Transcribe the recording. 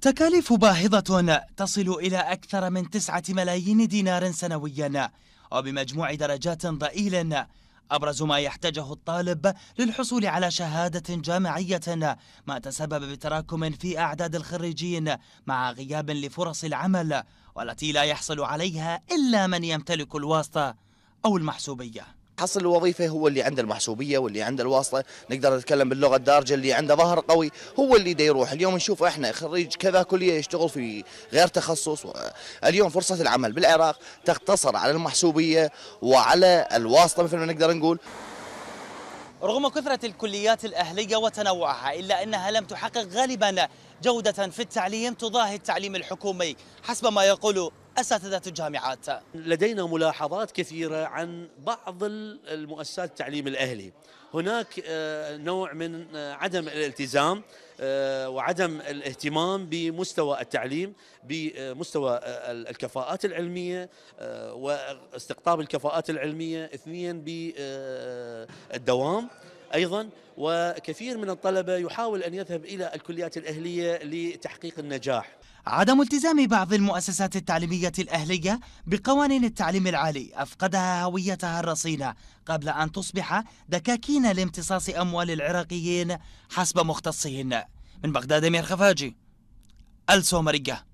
تكاليف باهظة تصل إلى أكثر من تسعة ملايين دينار سنويا وبمجموع درجات ضئيل أبرز ما يحتاجه الطالب للحصول على شهادة جامعية ما تسبب بتراكم في أعداد الخريجين مع غياب لفرص العمل والتي لا يحصل عليها إلا من يمتلك الواسطة أو المحسوبية حصل الوظيفه هو اللي عنده المحسوبيه واللي عنده الواسطه نقدر نتكلم باللغه الدارجه اللي عنده ظهر قوي هو اللي دا يروح اليوم نشوف احنا خريج كذا كليه يشتغل في غير تخصص اليوم فرصه العمل بالعراق تقتصر على المحسوبيه وعلى الواسطه مثل ما نقدر نقول رغم كثرة الكليات الأهلية وتنوعها إلا أنها لم تحقق غالبا جودة في التعليم تضاهي التعليم الحكومي حسب ما يقول أساتذة الجامعات لدينا ملاحظات كثيرة عن بعض المؤسسات التعليم الأهلي هناك آه، نوع من آه، عدم الالتزام آه، وعدم الاهتمام بمستوى التعليم بمستوى الكفاءات العلمية واستقطاب الكفاءات العلمية اثنين بالدوام أيضا وكثير من الطلبة يحاول أن يذهب إلى الكليات الأهلية لتحقيق النجاح عدم التزام بعض المؤسسات التعليمية الأهلية بقوانين التعليم العالي أفقدها هويتها الرصينة قبل أن تصبح دكاكين لامتصاص أموال العراقيين حسب مختصين من بغداد أمير خفاجي السومرية